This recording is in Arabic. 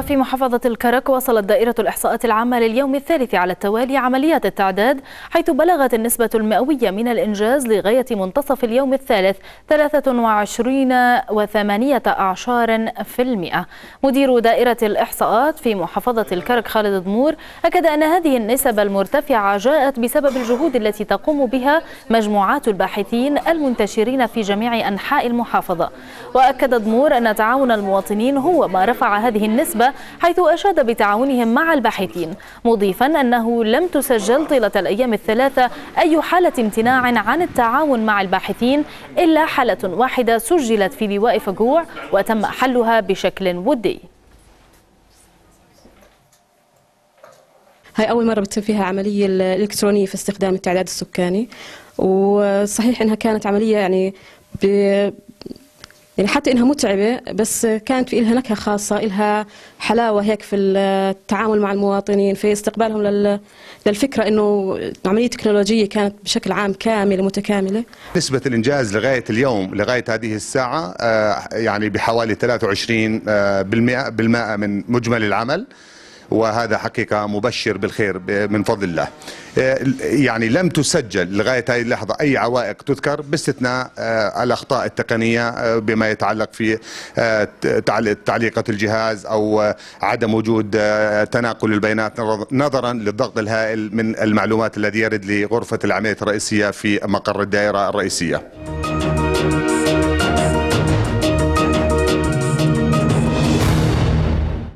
في محافظة الكرك وصلت دائرة الإحصاءات العامة لليوم الثالث على التوالي عمليات التعداد حيث بلغت النسبة المئوية من الإنجاز لغاية منتصف اليوم الثالث 23 وثمانية أعشار في المئة مدير دائرة الإحصاءات في محافظة الكرك خالد ضمور أكد أن هذه النسب المرتفعة جاءت بسبب الجهود التي تقوم بها مجموعات الباحثين المنتشرين في جميع أنحاء المحافظة وأكد ضمور أن تعاون المواطنين هو ما رفع هذه النسبة حيث أشاد بتعاونهم مع الباحثين مضيفا أنه لم تسجل طيلة الأيام الثلاثة أي حالة امتناع عن التعاون مع الباحثين إلا حالة واحدة سجلت في لواء فجوع وتم حلها بشكل ودي هاي أول مرة بتتم فيها عملية الإلكترونية في استخدام التعداد السكاني وصحيح أنها كانت عملية يعني يعني حتى إنها متعبة بس كانت في لها نكهة خاصة لها حلاوة هيك في التعامل مع المواطنين في استقبالهم لل... للفكرة إنه عملية تكنولوجية كانت بشكل عام كاملة متكاملة نسبة الإنجاز لغاية اليوم لغاية هذه الساعة آه، يعني بحوالي 23% آه، بالمئة من مجمل العمل وهذا حقيقة مبشر بالخير من فضل الله آه، يعني لم تسجل لغاية هذه اللحظة أي عوائق تذكر باستثناء آه، الأخطاء التقنية آه، بما يتعلق في تعليقة الجهاز أو عدم وجود تناقل البيانات نظرا للضغط الهائل من المعلومات الذي يرد لغرفة العمليات الرئيسية في مقر الدائرة الرئيسية